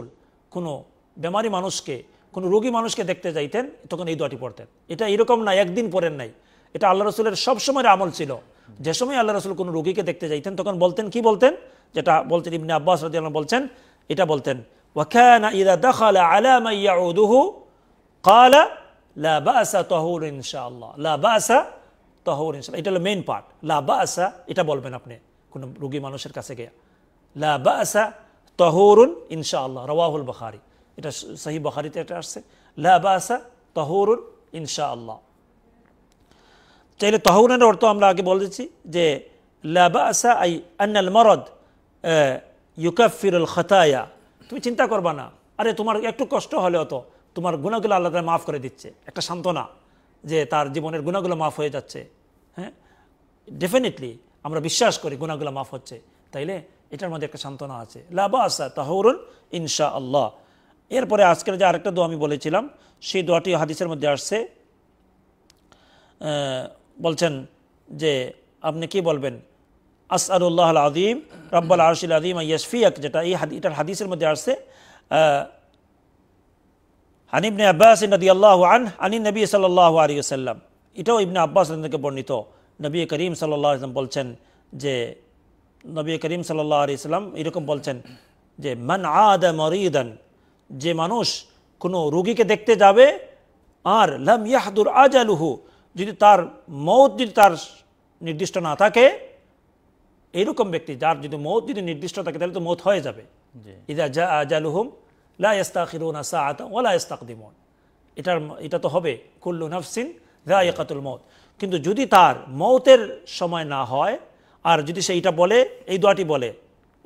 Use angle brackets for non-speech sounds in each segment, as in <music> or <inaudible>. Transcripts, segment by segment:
রাসুল কোনো বেমারি মানুষকে কোনো রোগী মানুষকে দেখতে যাইতেন তখন এই দোয়াটি পড়তেন এটা এরকম না একদিন পড়েন নাই এটা আল্লাহ রসুলের সময়ের আমল ছিল যে সময় আল্লাহ রসুল কোনো রোগীকে দেখতে যাইতেন তখন বলতেন কি বলতেন যেটা বলতেন ইবনে আব্বাস রাজি আল্লাহ বলছেন এটা বলতেন আলা লা ইনশাআল্লাহ লা এটা হলো মেন পার্ট লাবা এটা বলবেন আপনি কোন রুগী মানুষের কাছে গিয়া লা আসা তহরুন ইনশা আল্লাহ রওয়াহুল বখারি এটা সহি বখারিতে এটা আসছে লাবাসা তহরুন ইনশা আল্লাহ চাইলে তহরুনের অর্থ আমরা আগে দিচ্ছি যে লাবাসা আই আন্নাল মরদ ইউকাফিরুল খতায়া তুমি চিন্তা করবা না আরে তোমার একটু কষ্ট হলে অত তোমার গুণাগুলো আল্লাহ তালা মাফ করে দিচ্ছে একটা সান্ত্বনা যে তার জীবনের গুণাগুলো মাফ হয়ে যাচ্ছে হ্যাঁ ডেফিনেটলি আমরা বিশ্বাস করি গুণাগুলো মাফ হচ্ছে তাইলে এটার মধ্যে একটা সান্ত্বনা আছে লাবা আসা তাহরুন ইনশা আল্লাহ এরপরে আজকের যে আরেকটা দোয়া আমি বলেছিলাম সেই দোয়াটি হাদিসের মধ্যে আসছে বলছেন যে আপনি কি বলবেন আসআরুল্লাহ আল আদিম রব্বাল আরশিল আদিম ইয়াসফিয়াক যেটা এই এটার হাদিসের মধ্যে আসছে হানিবনে আব্বাস নদী আল্লাহ আন আনি নবী সাল্লাহ আলী সাল্লাম এটাও ইবনে আব্বাস থেকে বর্ণিত নবী করিম সাল্লাহ বলছেন যে নবী করিম সাল্লাহ আলি সাল্লাম এরকম বলছেন যে মান আদ মরিদান যে মানুষ কোনো রুগীকে দেখতে যাবে আর লাম ইয়াহাদুর আজ আলুহু যদি তার মৌত যদি তার নির্দিষ্ট না থাকে এইরকম ব্যক্তি যার যদি মৌত যদি নির্দিষ্ট থাকে তাহলে তো মৌত হয়ে যাবে ইদা জা আজালুহুম লা ইস্তাকিরুন আসা ওলা এটার এটা তো হবে কুল্লু নাফসিন রায়াকাতুল মত কিন্তু যদি তার মৌতের সময় না হয় আর যদি সে এটা বলে এই দোয়াটি বলে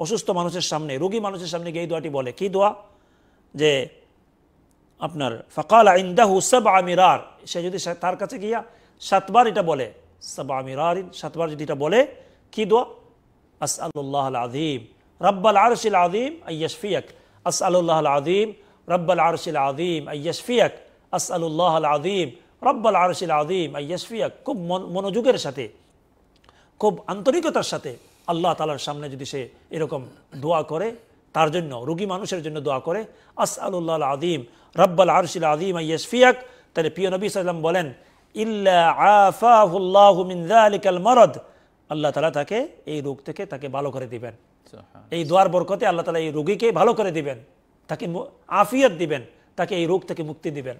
অসুস্থ মানুষের সামনে রোগী মানুষের সামনে গিয়ে এই দোয়াটি বলে কি দোয়া যে আপনার ফকাল আইন্দা হুসব আমিরার সে যদি তার কাছে গিয়া সাতবার এটা বলে সব আমিরার সাতবার যদি এটা বলে কি দোয়া আস আল্লাহ আদিম রব্বাল আরশিল আদিম আইয়াশফিয়াক আস আল্লাহ আদিম রব্বাল আরশিল আদিম আইয়াশফিয়াক আস আল্লাহ আদিম রব্বাল আরশিল আদিম আইয়াশফিয়াক খুব মনোযোগের সাথে খুব আন্তরিকতার সাথে আল্লাহ তালার সামনে যদি সে এরকম দোয়া করে তার জন্য রুগী মানুষের জন্য দোয়া করে আস আল্লাহ আদিম রব্বাল আরশিল আদিম আইয়াসফিয়াক তাহলে প্রিয় নবী সাল্লাম বলেন ইল্লা আফাহুল্লাহ মরদ আল্লাহ তালা তাকে এই রোগ থেকে তাকে ভালো করে দিবেন এই দোয়ার বরকতে আল্লাহ তালা এই রুগীকে ভালো করে দিবেন তাকে আফিয়ত দিবেন তাকে এই রোগ থেকে মুক্তি দিবেন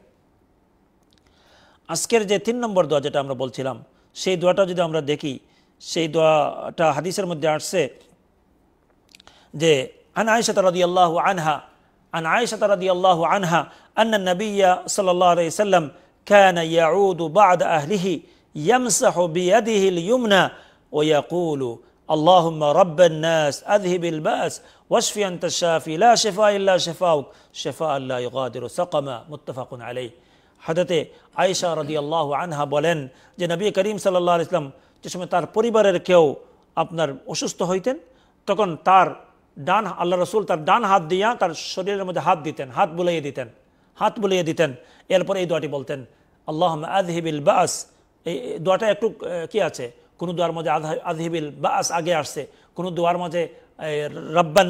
আজকের যে তিন নম্বর দোয়া যেটা আমরা বলছিলাম সেই দোয়াটা যদি আমরা দেখি সেই দোয়াটা হাদিসের মধ্যে আসছে যে আন আয়েশা রাদি আল্লাহ আনহা আন আয়েশা রাদি আল্লাহ আনহা النبي صلى الله عليه وسلم كان يعود بعد أهله يمسح بيده اليمنى ويقول اللهم رب الناس أذهب البأس واشف أنت الشافي لا شفاء إلا شفاؤك شفاء لا يغادر سقما متفق عليه حدث عائشة رضي الله عنها بولن جنبي كريم صلى الله عليه وسلم যে সময় তার পরিবারের কেউ আপনার অসুস্থ হইতেন তখন তার ডান আল্লাহ রসুল তার ডান হাত দিয়া তার শরীরের মধ্যে হাত দিতেন হাত বুলাইয়ে দিতেন হাত বুলাইয়ে দিতেন এরপরে এই দোয়াটি বলতেন আল্লাহ আজহিবিল বাস এই দোয়াটা একটু কি আছে কোনো দোয়ার মধ্যে আজহিবিল বাস আগে আসছে কোনো দোয়ার মাঝে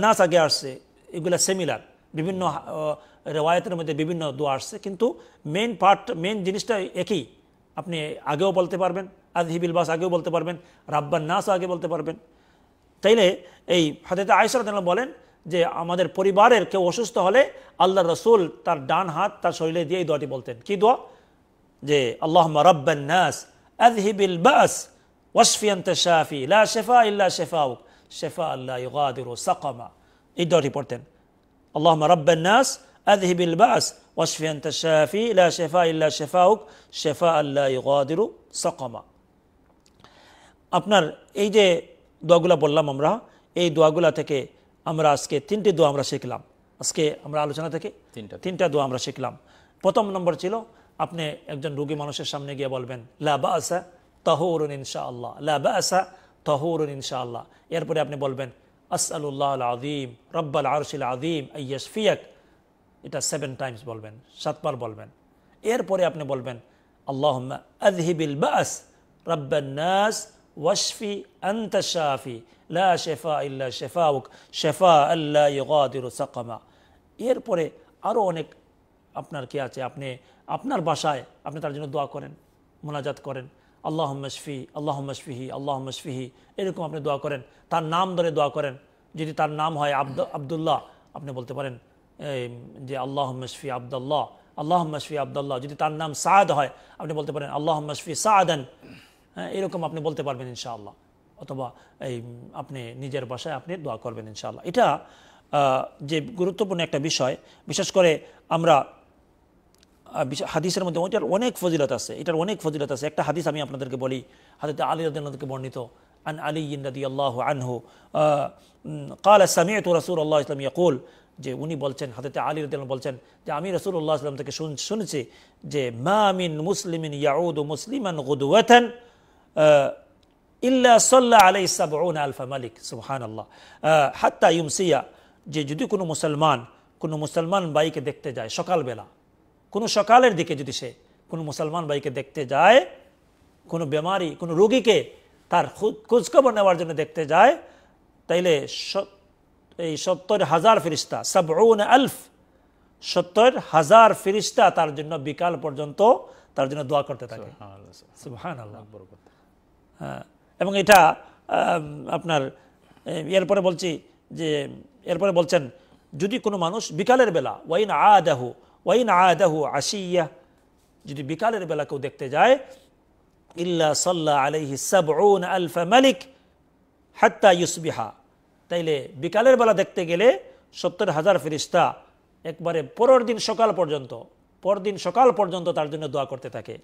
নাস আগে আসছে এগুলা সেমিলার বিভিন্ন রেওয়ায়তের মধ্যে বিভিন্ন দোয়া আসছে কিন্তু মেন পার্ট মেন জিনিসটা একই আপনি আগেও বলতে পারবেন আজহিবিল বাস আগেও বলতে পারবেন রাব্বান নাসও আগে বলতে পারবেন তাইলে এই হাতেতে আয়সরাত বলেন যে আমাদের পরিবারের কেউ অসুস্থ হলে আল্লাহ রসুল তার ডান হাত তার শরীরে দিয়ে এই দোয়াটি বলতেন কি দোয়া যে আল্লাহ রাব্বান নাস আজহিবিল বাস ওয়াসফিয়ান্ত শাহি লা শেফা ইল্লা শেফাউক শেফা আল্লাহ ইগাদির সাকামা এই দোয়াটি পড়তেন আল্লাহ রব্বান নাস আজহিবিল বাস ওয়াসফিয়ান্ত শাহি লা শেফা ইল্লা শেফাউক শেফা আল্লাহ ইগাদির সাকামা আপনার এই যে দোয়াগুলা বললাম আমরা এই দোয়াগুলা থেকে আমরা আজকে তিনটে দোয়া আমরা শিখলাম আজকে আমরা আলোচনা থেকে তিনটা তিনটা দোয়া আমরা শিখলাম প্রথম নম্বর ছিল আপনি একজন রুগী মানুষের সামনে গিয়ে বলবেন লাবা আসা তহরুন ইনশা আল্লাহ লাবা আসা তহরুন ইনশা আল্লাহ এরপরে আপনি বলবেন আসআল্লাহ আল আদিম রব্বাল আরশিল আদিম আইয়াস ফিয়াক এটা সেভেন টাইমস বলবেন সাতবার বলবেন এরপরে আপনি বলবেন আল্লাহ আজহিবিল বাস রব্বাস ওয়াশফি আন্তা শাহি লা শেফা ইল্লা শেফা উক শেফা আল্লাহ ইগাদির সাকামা এরপরে আরও অনেক আপনার কি আছে আপনি আপনার বাসায় আপনি তার জন্য দোয়া করেন মোনাজাত করেন আল্লাহ মশফি আল্লাহ মশফিহি আল্লাহ মশফিহি এরকম আপনি দোয়া করেন তার নাম ধরে দোয়া করেন যদি তার নাম হয় আব্দ আবদুল্লাহ আপনি বলতে পারেন যে আল্লাহ মশফি আবদুল্লাহ আল্লাহ মশফি আবদুল্লাহ যদি তার নাম সাদ হয় আপনি বলতে পারেন আল্লাহ মশফি সাদান হ্যাঁ, এরকম আপনি বলতে পারবেন ইনশাআল্লাহ অথবা এই আপনি নিজের বাসায় আপনি দোয়া করবেন ইনশাআল্লাহ এটা যে গুরুত্বপূর্ণ একটা বিষয় বিশেষ করে আমরা হাদিসের মধ্যে এটার অনেক ফজিলত আছে এটার অনেক ফজিলত আছে একটা হাদিস আমি আপনাদেরকে বলি হাদিতে আলী রাদিনকে বর্ণিত আলী علي رضي আল্লাহ আনহু قال سمعت رسول আল্লাহ ইসলাম ইয়কুল যে উনি বলছেন হাতে আলী রদ বলছেন যে আমি রসুল্লাহ ইসলাম থেকে শুনছি যে মা মিন মুসলিমিন ইয়াউদ মুসলিমান গুদওয়াতান ইল্লা সাল্লাহ আলাই সাবন আলফা মালিক সুহান আল্লাহ হাত্তা ইউমসিয়া যে যদি কোনো মুসলমান কোনো মুসলমান বাইকে দেখতে যায় সকালবেলা কোনো সকালের দিকে যদি সে কোনো মুসলমান বাইকে দেখতে যায় কোনো বেমারি কোনো রোগীকে তার খোঁজখবর নেওয়ার জন্য দেখতে যায় তাইলে এই সত্তর হাজার ফিরিস্তা সাবউন আলফ সত্তর হাজার ফিরিস্তা তার জন্য বিকাল পর্যন্ত তার জন্য দোয়া করতে থাকে সুহান আল্লাহ হ্যাঁ, এবং এটা আপনার এরপরে বলছি যে এরপরে বলছেন যদি কোনো মানুষ বিকালের বেলা ওয়াইন আদাহু ওয়াইন আদাহু আসিয়া যদি বিকালের বেলা কেউ দেখতে যায় ইল্লা সাল্লা আলাইহি ওন আলফা মালিক হাত্তা ইউসবিহা তাইলে বিকালের বেলা দেখতে গেলে সত্তর হাজার ফিরিস্তা একবারে পরের দিন সকাল পর্যন্ত পরদিন সকাল পর্যন্ত তার জন্য দোয়া করতে থাকে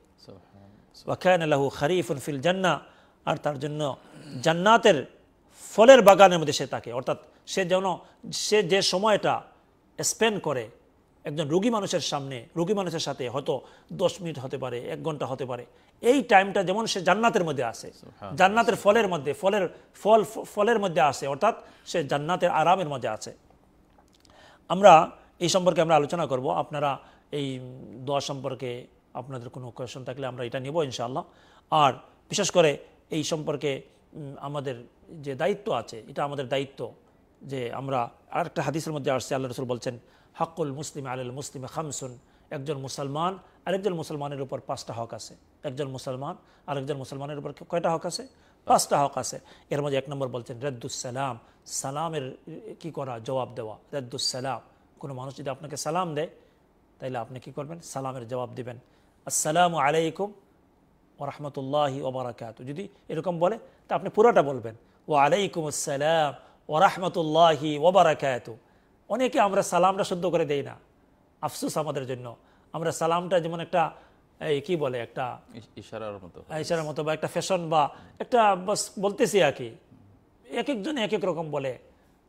ওয়াখায়ন আলাহু খারিফুল ফিল জান্না আর তার জন্য জান্নাতের ফলের বাগানের মধ্যে সে থাকে অর্থাৎ সে যেন সে যে সময়টা স্পেন্ড করে একজন রুগী মানুষের সামনে রুগী মানুষের সাথে হয়তো দশ মিনিট হতে পারে এক ঘন্টা হতে পারে এই টাইমটা যেমন সে জান্নাতের মধ্যে আসে জান্নাতের ফলের মধ্যে ফলের ফল ফলের মধ্যে আসে অর্থাৎ সে জান্নাতের আরামের মধ্যে আছে আমরা এই সম্পর্কে আমরা আলোচনা করব আপনারা এই দোয়া সম্পর্কে আপনাদের কোনো কোয়েশন থাকলে আমরা এটা নেব ইনশাআল্লাহ আর বিশেষ করে এই সম্পর্কে আমাদের যে দায়িত্ব আছে এটা আমাদের দায়িত্ব যে আমরা আরেকটা হাদিসের মধ্যে আসছে আল্লাহ রসুল বলছেন হকুল মুসলিম আল মুসলিম খামসুন একজন মুসলমান আরেকজন মুসলমানের উপর পাঁচটা হক আছে একজন মুসলমান আরেকজন মুসলমানের উপর কয়টা হক আছে পাঁচটা হক আছে এর মধ্যে এক নম্বর বলছেন সালাম সালামের কি করা জবাব দেওয়া সালাম কোনো মানুষ যদি আপনাকে সালাম দেয় তাইলে আপনি কি করবেন সালামের জবাব দিবেন আসসালামু আলাইকুম ওরহমতুল্লাহি ওবরাকাত যদি এরকম বলে তা আপনি পুরোটা বলবেন ও আলাইকুম আসসালাম ওরহমতুল্লাহি ওবরাকাত অনেকে আমরা সালামটা শুদ্ধ করে দেই না আফসুস আমাদের জন্য আমরা সালামটা যেমন একটা এই কি বলে একটা ইশারার মতো হ্যাঁ, ইশারার মতো বা একটা ফ্যাশন বা একটা বস বলতেছি আর কি এক একজন এক এক রকম বলে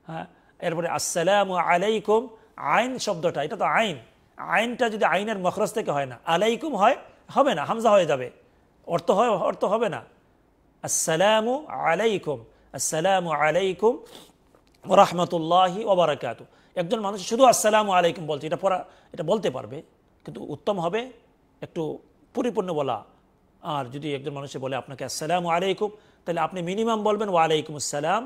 হ্যাঁ এরপরে আসসালাম আলাইকুম আইন শব্দটা এটা তো আইন আইনটা যদি আইনের মখরস থেকে হয় না আলাইকুম হয় হবে না হামজা হয়ে যাবে অর্থ হয় অর্থ হবে না আসসালামু আলাইকুম আসসালামু আলাইকুম রহমতুল্লাহি ওবরাকাত একজন মানুষ শুধু আসসালামু আলাইকুম বলছে এটা পড়া এটা বলতে পারবে কিন্তু উত্তম হবে একটু পরিপূর্ণ বলা আর যদি একজন মানুষে বলে আপনাকে আসসালামু আলাইকুম তাহলে আপনি মিনিমাম বলবেন ওয়ালাইকুম আসসালাম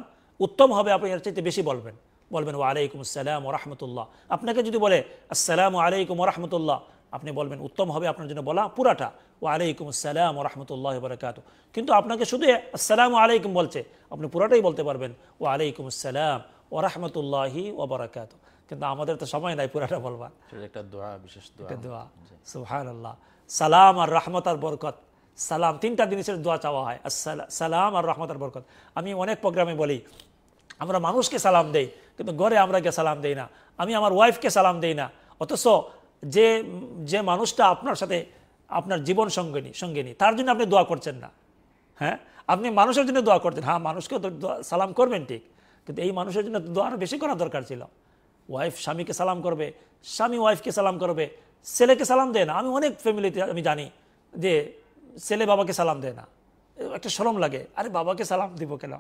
উত্তম হবে আপনি এর চাইতে বেশি বলবেন বলবেন ওয়ালাইকুম আসসালাম রহমতুল্লাহ আপনাকে যদি বলে আসসালামু আলাইকুম রহমতুল্লাহ আপনি বলবেন উত্তম হবে আপনার জন্য বলা পুরাটা ও আলাইকুম আসসালাম ও রহমতুল্লাহ বরকাত কিন্তু আপনাকে শুধু আসসালাম আলাইকুম বলছে আপনি পুরাটাই বলতে পারবেন ও আলাইকুম আসসালাম ও রহমতুল্লাহি ও বরকাত কিন্তু আমাদের তো সময় নাই পুরাটা বলবার একটা দোয়া সুহান আল্লাহ সালাম আর রহমত আর বরকত সালাম তিনটা জিনিসের দোয়া চাওয়া হয় সালাম আর রহমত আর বরকত আমি অনেক প্রোগ্রামে বলি আমরা মানুষকে সালাম দেই কিন্তু ঘরে আমরা কে সালাম দেই না আমি আমার ওয়াইফকে সালাম দেই না অথচ যে যে মানুষটা আপনার সাথে আপনার জীবন সঙ্গে নি সঙ্গে সঙ্গিনী তার জন্য আপনি দোয়া করছেন না হ্যাঁ আপনি মানুষের জন্য দোয়া করছেন হ্যাঁ মানুষকেও তো সালাম করবেন ঠিক কিন্তু এই মানুষের জন্য দোয়া আরও বেশি করা দরকার ছিল ওয়াইফ স্বামীকে সালাম করবে স্বামী ওয়াইফকে সালাম করবে ছেলেকে সালাম দেয় না আমি অনেক ফ্যামিলিতে আমি জানি যে ছেলে বাবাকে সালাম দেয় না একটা সরম লাগে আরে বাবাকে সালাম দিব কেন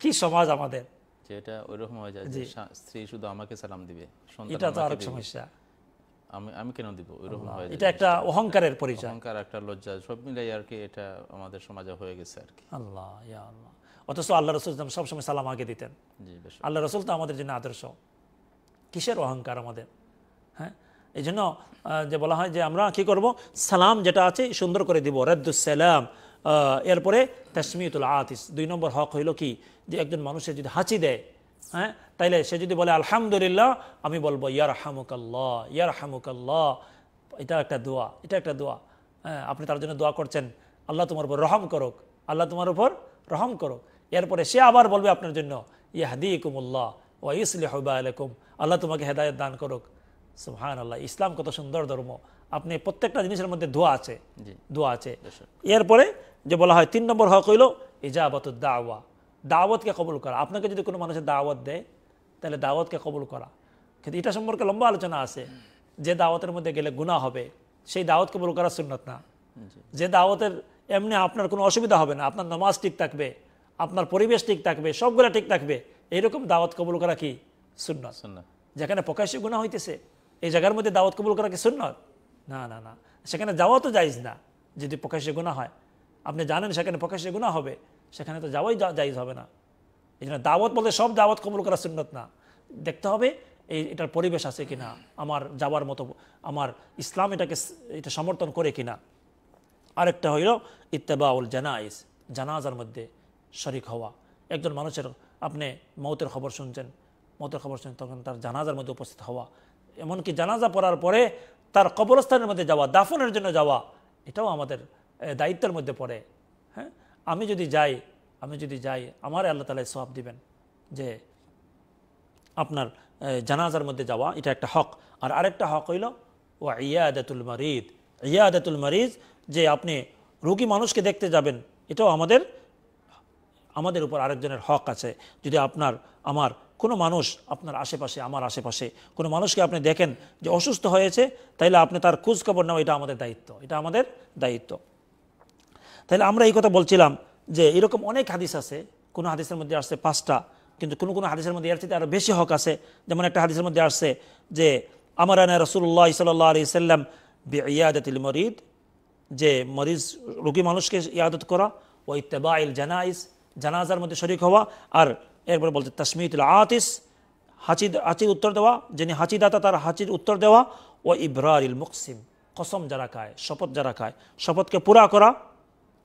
কি সমাজ আমাদের যেটা ওইরকম হয়ে যায় স্ত্রী শুধু আমাকে সালাম দিবে এটা তো আরেক সমস্যা আমি আমি কেন দিব এরকম হয়ে এটা একটা অহংকারের পরিচয় অহংকার একটা লজ্জা সব মিলাই আর কি এটা আমাদের সমাজে হয়ে গেছে আর কি আল্লাহ ইয়া আল্লাহ অথচ আল্লাহ রসুল সবসময় সালাম আগে দিতেন আল্লাহ রসুল তো আমাদের জন্য আদর্শ কিসের অহংকার আমাদের হ্যাঁ এই জন্য যে বলা হয় যে আমরা কি করব সালাম যেটা আছে সুন্দর করে দিব সালাম এরপরে তাসমিউতুল আতিস দুই নম্বর হক হইল কি যে একজন মানুষের যদি হাঁচি দেয় হ্যাঁ তাইলে সে যদি বলে আলহামদুলিল্লাহ আমি বলবো ইয়ার হামুকাল্লাহ ইয়ার হামুকাল্লাহ এটা একটা দোয়া এটা একটা দোয়া হ্যাঁ আপনি তার জন্য দোয়া করছেন আল্লাহ তোমার উপর রহম করুক আল্লাহ তোমার উপর রহম করুক এরপরে সে আবার বলবে আপনার জন্য ইয়াহাদি ইকুমুল্লাহ ও ইসলি হবা আলকুম আল্লাহ তোমাকে হেদায়ত দান করুক সুহান আল্লাহ ইসলাম কত সুন্দর ধর্ম আপনি প্রত্যেকটা জিনিসের মধ্যে ধোয়া আছে ধোয়া আছে এরপরে যে বলা হয় তিন নম্বর হক হইল ইজাবত দাওয়া দাওয়াতকে কবল করা আপনাকে যদি কোনো মানুষের দাওয়াত দেয় তাহলে দাওয়াতকে কবল করা কিন্তু এটা সম্পর্কে লম্বা আলোচনা আছে যে দাওয়াতের মধ্যে গেলে গুণা হবে সেই দাওয়াত কবল করা শূন্যত না যে দাওয়াতের এমনি আপনার কোনো অসুবিধা হবে না আপনার নমাজ ঠিক থাকবে আপনার পরিবেশ ঠিক থাকবে সবগুলো ঠিক থাকবে এইরকম দাওয়াত কবল করা কি শূন্য যেখানে প্রকাশ্যে গুণা হইতেছে এই জায়গার মধ্যে দাওয়াত কবল করা কি শূন্য না না না সেখানে যাওয়া তো যাইজ না যদি প্রকাশ্যে গুণা হয় আপনি জানেন সেখানে প্রকাশ্যে গুণা হবে সেখানে তো যাওয়াই যাই হবে না এই জন্য দাওয়াত বলতে সব দাওয়াত কবুল করা সুন্নত না দেখতে হবে এই এটার পরিবেশ আছে কিনা আমার যাওয়ার মতো আমার ইসলাম এটাকে এটা সমর্থন করে কিনা আরেকটা হইল ইত্তেবাউল জানাইস জানাজার মধ্যে শরিক হওয়া একজন মানুষের আপনি মৌতের খবর শুনছেন মতের খবর শুনছেন তখন তার জানাজার মধ্যে উপস্থিত হওয়া এমনকি জানাজা পড়ার পরে তার কবরস্থানের মধ্যে যাওয়া দাফনের জন্য যাওয়া এটাও আমাদের দায়িত্বের মধ্যে পড়ে হ্যাঁ আমি যদি যাই আমি যদি যাই আমার আল্লাহ তালা সব দিবেন যে আপনার জানাজার মধ্যে যাওয়া এটা একটা হক আর আরেকটা হক হইল ও আদাতুল মারিদ আদাতুল মারিদ যে আপনি রুগী মানুষকে দেখতে যাবেন এটাও আমাদের আমাদের উপর আরেকজনের হক আছে যদি আপনার আমার কোনো মানুষ আপনার আশেপাশে আমার আশেপাশে কোনো মানুষকে আপনি দেখেন যে অসুস্থ হয়েছে তাইলে আপনি তার খোঁজখবর নেওয়া এটা আমাদের দায়িত্ব এটা আমাদের দায়িত্ব তাহলে আমরা এই কথা বলছিলাম যে এরকম অনেক হাদিস আছে কোনো হাদিসের মধ্যে আসছে পাঁচটা কিন্তু কোনো কোনো হাদিসের মধ্যে এর আরও বেশি হক আছে যেমন একটা হাদিসের মধ্যে আসছে যে আমার আনা রসুল্লাহ সাল্লাহ আলি সাল্লাম ইয়াদতিল মরিদ যে মরিজ রুগী মানুষকে ইয়াদত করা ও ইল জানাইস জানাজার মধ্যে শরিক হওয়া আর এরপরে বলছে তসমিতুল আতিস হাঁচি হাঁচির উত্তর দেওয়া যিনি হাঁচিদাতা তার হাঁচির উত্তর দেওয়া ও ইল মুকসিম কসম যারা খায় শপথ যারা খায় শপথকে পুরা করা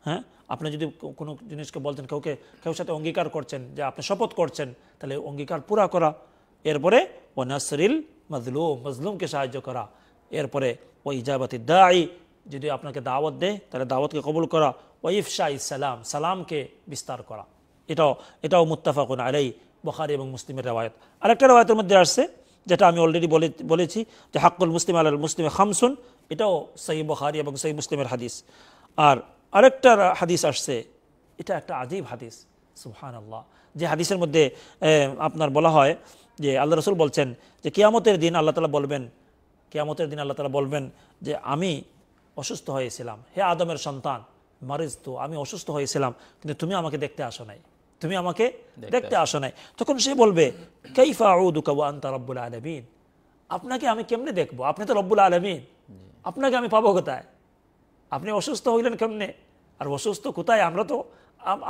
হ্যাঁ আপনি যদি কোনো জিনিসকে বলছেন কাউকে কেউ সাথে অঙ্গীকার করছেন যে আপনি শপথ করছেন তাহলে অঙ্গীকার পুরা করা এরপরে ও নাসরিল মজলুম মজলুমকে সাহায্য করা এরপরে ও ইজাবাতি দায়ী যদি আপনাকে দাওয়াত দেয় তাহলে দাওয়াতকে কবুল করা ও ইফশা ইসালাম সালামকে বিস্তার করা এটাও এটাও মুত্তাফাকুন এই বখারি এবং মুসলিমের রেওয়ায়ত আরেকটা রেওয়ায়তের মধ্যে আসছে যেটা আমি অলরেডি বলেছি যে হাক্কুল মুসলিম আল মুসলিমে খামসুন এটাও সহি বখারি এবং সহি মুসলিমের হাদিস আর আরেকটা হাদিস আসছে এটা একটা আজীব হাদিস সুহান আল্লাহ যে হাদিসের মধ্যে আপনার বলা হয় যে আল্লাহ রসুল বলছেন যে কেয়ামতের দিন আল্লাহ তালা বলবেন কেয়ামতের দিন আল্লাহ তালা বলবেন যে আমি অসুস্থ হয়েছিলাম হে আদমের সন্তান মারিজ তো আমি অসুস্থ হয়েছিলাম কিন্তু তুমি আমাকে দেখতে আসো নাই তুমি আমাকে দেখতে আসো নাই তখন সে বলবে কাইফা আউদুকাবু আন্তা রব্বুল আলমিন আপনাকে আমি কেমনে দেখবো আপনি তো রব্বুল আলমিন আপনাকে আমি পাবো কোথায় আপনি অসুস্থ হইলেন কেমনে আর অসুস্থ কোথায় আমরা তো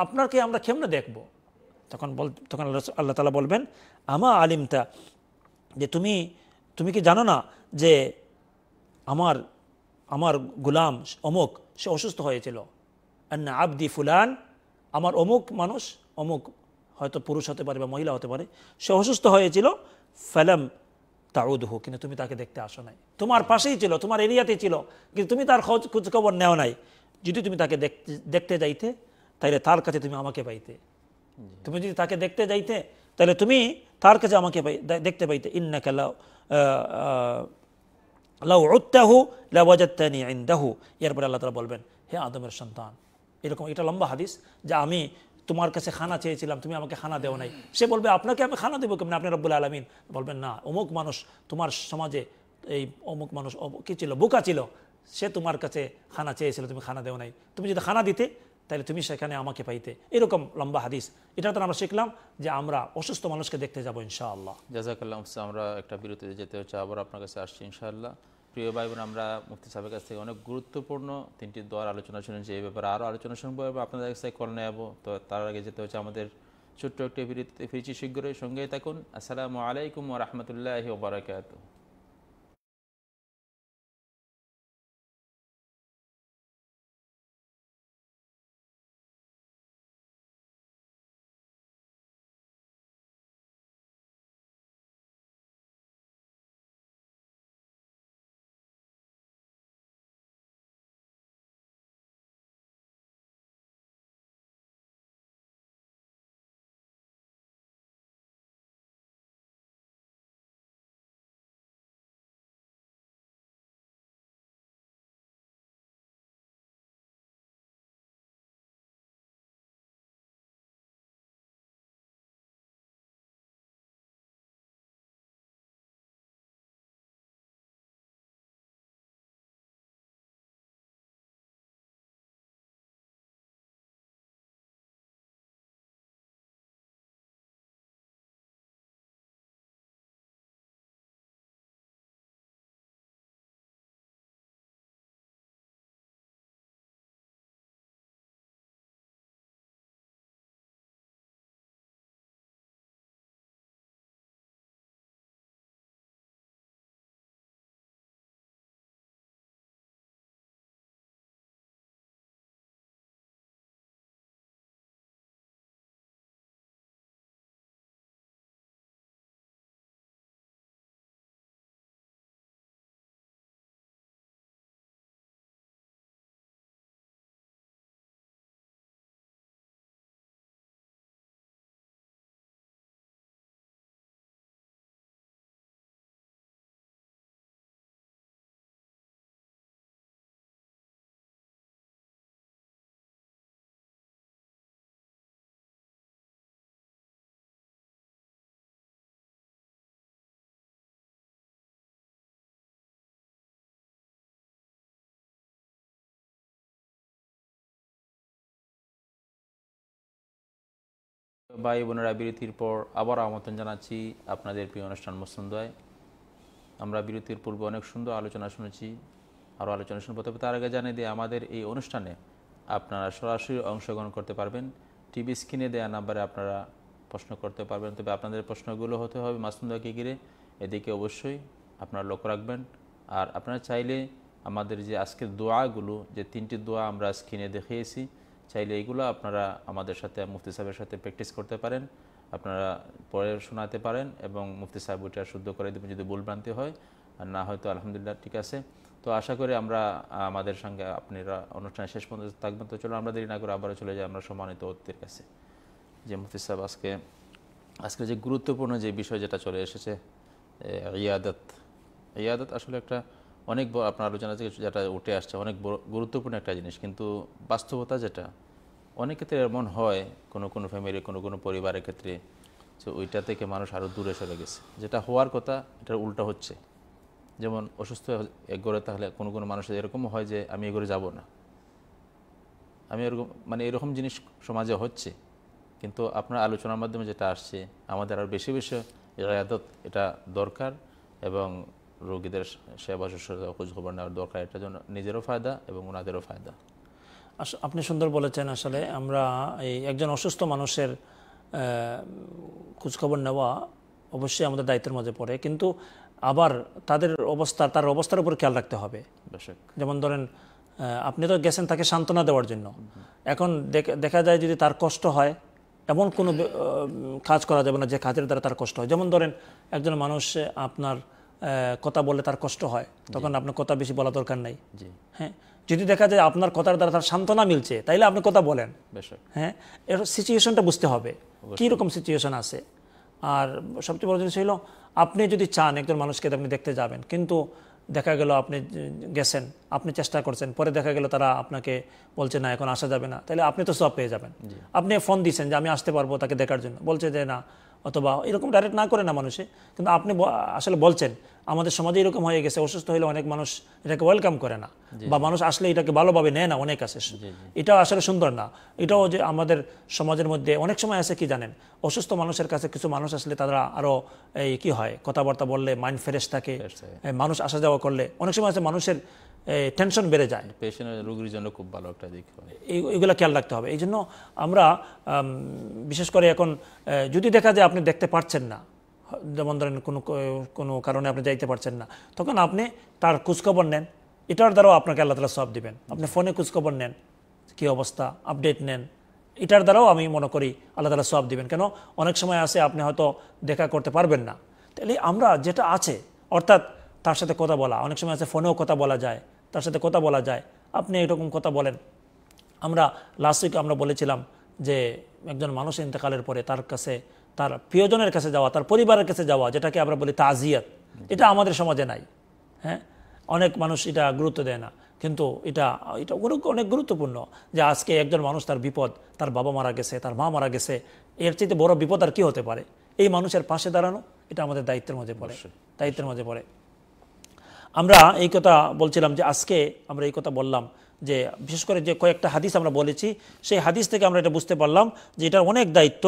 আপনাকে আমরা কেমনে দেখব তখন বল তখন আল্লাহ তালা বলবেন আমা আলিমতা যে তুমি তুমি কি জানো না যে আমার আমার গুলাম অমুক সে অসুস্থ হয়েছিল না আবদি ফুলান আমার অমুক মানুষ অমুক হয়তো পুরুষ হতে পারে বা মহিলা হতে পারে সে অসুস্থ হয়েছিল ফেলাম তাউদহু কিন্তু তুমি তাকে দেখতে আসো নাই তোমার পাশেই ছিল তোমার এরিয়াতেই ছিল কিন্তু তুমি তার খোঁজ খোঁজখবর নেও নাই যদি তুমি তাকে দেখতে দেখতে যাইতে তাহলে তার কাছে তুমি আমাকে পাইতে তুমি যদি তাকে দেখতে যাইতে তাহলে তুমি তার কাছে আমাকে দেখতে পাইতে ইন্না কালা লাউ উত্তাহু আইন দাহু এরপরে আল্লাহ তালা বলবেন হে আদমের সন্তান এরকম এটা লম্বা হাদিস যে আমি তোমার কাছে খানা চেয়েছিলাম তুমি আমাকে খানা দেও নাই সে বলবে আপনাকে আমি খানা দেবো কেমন আপনি রব্বুল আলমিন বলবেন না অমুক মানুষ তোমার সমাজে এই অমুক মানুষ কী ছিল বোকা ছিল সে তোমার কাছে খানা চেয়েছিল তুমি খানা দেও নাই তুমি যদি খানা দিতে তাহলে তুমি সেখানে আমাকে পাইতে এরকম লম্বা হাদিস এটা তো আমরা শিখলাম যে আমরা অসুস্থ মানুষকে দেখতে যাবো ইনশাআল্লাহ জাজাকাল্লাহ আমরা একটা বিরতিতে যেতে হচ্ছে আবার আপনার কাছে আসছি ইনশাআল্লাহ প্রিয় ভাই বোন আমরা মুফতি সাহেবের কাছ থেকে অনেক গুরুত্বপূর্ণ তিনটি দোয়ার আলোচনা শুনেছি এই ব্যাপারে আরও আলোচনা শুনবো এবং আপনাদের কাছে কল নেব তো তার আগে যেতে হচ্ছে আমাদের ছোট্ট একটি ফিরিতে ফিরছি শীঘ্রই সঙ্গেই থাকুন আসসালামু আলাইকুম রহমতুল্লাহ ওবরাকাত ভাই বোনেরা বিরতির পর আবার আমন্ত্রণ জানাচ্ছি আপনাদের প্রিয় অনুষ্ঠান মসন্দয় আমরা বিরতির পূর্বে অনেক সুন্দর আলোচনা শুনেছি আরও আলোচনা শুনবো তবে তার আগে জানিয়ে দিয়ে আমাদের এই অনুষ্ঠানে আপনারা সরাসরি অংশগ্রহণ করতে পারবেন টিভি স্ক্রিনে দেয়া নাম্বারে আপনারা প্রশ্ন করতে পারবেন তবে আপনাদের প্রশ্নগুলো হতে হবে মাসন্দয়কে ঘিরে এদিকে অবশ্যই আপনারা লক্ষ্য রাখবেন আর আপনারা চাইলে আমাদের যে আজকের দোয়াগুলো যে তিনটি দোয়া আমরা স্ক্রিনে দেখিয়েছি চাইলে এইগুলো আপনারা আমাদের সাথে মুফতি সাহেবের সাথে প্র্যাকটিস করতে পারেন আপনারা পরে শোনাতে পারেন এবং মুফতি সাহেব ওইটা শুদ্ধ করে দেবেন যদি ভুলভ্রান্তি হয় আর না হয়তো আলহামদুলিল্লাহ ঠিক আছে তো আশা করি আমরা আমাদের সঙ্গে আপনারা অনুষ্ঠানে শেষ পর্যন্ত থাকবেন তো চলো আমরা দেরি না করে আবারও চলে যাই আমরা সম্মানিত অতিথির কাছে যে মুফতি সাহেব আজকে আজকে যে গুরুত্বপূর্ণ যে বিষয় যেটা চলে এসেছে ইয়াদত ইয়াদত আসলে একটা অনেক আপনার আলোচনা থেকে যেটা উঠে আসছে অনেক গুরুত্বপূর্ণ একটা জিনিস কিন্তু বাস্তবতা যেটা অনেক ক্ষেত্রে এমন হয় কোনো কোনো ফ্যামিলি কোনো কোনো পরিবারের ক্ষেত্রে যে ওইটা থেকে মানুষ আরও দূরে সরে গেছে যেটা হওয়ার কথা এটার উল্টা হচ্ছে যেমন অসুস্থ এক ঘরে তাহলে কোনো কোনো মানুষের এরকমও হয় যে আমি এ ঘরে যাব না আমি এরকম মানে এরকম জিনিস সমাজে হচ্ছে কিন্তু আপনার আলোচনার মাধ্যমে যেটা আসছে আমাদের আরও বেশি বেশি রায়াদত এটা দরকার এবং রোগীদের সেবা শুশ্রূষা খোঁজখবর নেওয়ার দরকার এটার জন্য নিজেরও ফায়দা এবং ওনাদেরও ফায়দা আপনি সুন্দর বলেছেন আসলে আমরা এই একজন অসুস্থ মানুষের খোঁজখবর নেওয়া অবশ্যই আমাদের দায়িত্বের মধ্যে পড়ে কিন্তু আবার তাদের অবস্থা তার অবস্থার উপর খেয়াল রাখতে হবে যেমন ধরেন আপনি তো গেছেন তাকে সান্ত্বনা দেওয়ার জন্য এখন দেখা যায় যদি তার কষ্ট হয় এমন কোনো কাজ করা যাবে না যে কাজের দ্বারা তার কষ্ট হয় যেমন ধরেন একজন মানুষ আপনার কথা বললে তার কষ্ট হয় তখন আপনার কথা বেশি বলা দরকার নাই হ্যাঁ যদি দেখা যায় আপনার কথার দ্বারা তার সান্ত্বনা মিলছে তাইলে আপনি কথা বলেন হ্যাঁ এর সিচুয়েশনটা বুঝতে হবে কি রকম সিচুয়েশন আছে আর সবচেয়ে বড় জিনিস হইল আপনি যদি চান একজন মানুষকে আপনি দেখতে যাবেন কিন্তু দেখা গেল আপনি গেছেন আপনি চেষ্টা করছেন পরে দেখা গেল তারা আপনাকে বলছে না এখন আসা যাবে না তাহলে আপনি তো সব পেয়ে যাবেন আপনি ফোন দিয়েছেন যে আমি আসতে পারবো তাকে দেখার জন্য বলছে যে না অথবা এরকম ডাইরেক্ট না করে না মানুষে কিন্তু আপনি আসলে বলছেন আমাদের সমাজে এরকম হয়ে গেছে অসুস্থ হলে অনেক মানুষ এটাকে ওয়েলকাম করে না বা মানুষ আসলে এটাকে ভালোভাবে নেয় না অনেক আছে এটা আসলে সুন্দর না এটাও যে আমাদের সমাজের মধ্যে অনেক সময় আছে কি জানেন অসুস্থ মানুষের কাছে কিছু মানুষ আসলে তারা আরও এই কী হয় কথাবার্তা বললে মাইন্ড ফ্রেশ থাকে মানুষ আসা যাওয়া করলে অনেক সময় আছে মানুষের টেনশন বেড়ে যায় পেশেন্ট রোগীর জন্য খুব ভালো একটা দিক এইগুলো খেয়াল রাখতে হবে এই জন্য আমরা বিশেষ করে এখন যদি দেখা যায় আপনি দেখতে পারছেন না যেমন ধরেন কোনো কোনো কারণে আপনি যাইতে পারছেন না তখন আপনি তার খোঁজখবর নেন এটার দ্বারাও আপনাকে আল্লাহ তালা সব দিবেন আপনি ফোনে খোঁজখবর নেন কি অবস্থা আপডেট নেন এটার দ্বারাও আমি মনে করি আল্লাহ তালা সব দিবেন কেন অনেক সময় আসে আপনি হয়তো দেখা করতে পারবেন না তাহলে আমরা যেটা আছে অর্থাৎ তার সাথে কথা বলা অনেক সময় আছে ফোনেও কথা বলা যায় তার সাথে কথা বলা যায় আপনি এরকম কথা বলেন আমরা লাস্ট উইক আমরা বলেছিলাম যে একজন মানুষ ইন্তেকালের পরে তার কাছে তার প্রিয়জনের কাছে যাওয়া তার পরিবারের কাছে যাওয়া যেটাকে আমরা বলি তাজিয়াত এটা আমাদের সমাজে নাই হ্যাঁ অনেক মানুষ এটা গুরুত্ব দেয় না কিন্তু এটা এটা অনেক গুরুত্বপূর্ণ যে আজকে একজন মানুষ তার বিপদ তার বাবা মারা গেছে তার মা মারা গেছে এর চেয়ে বড় বিপদ আর কি হতে পারে এই মানুষের পাশে দাঁড়ানো এটা আমাদের দায়িত্বের মধ্যে পড়ে দায়িত্বের মধ্যে পড়ে আমরা এই কথা বলছিলাম যে আজকে আমরা এই কথা বললাম যে বিশেষ করে যে কয়েকটা হাদিস আমরা বলেছি সেই হাদিস থেকে আমরা এটা বুঝতে পারলাম যে এটার অনেক দায়িত্ব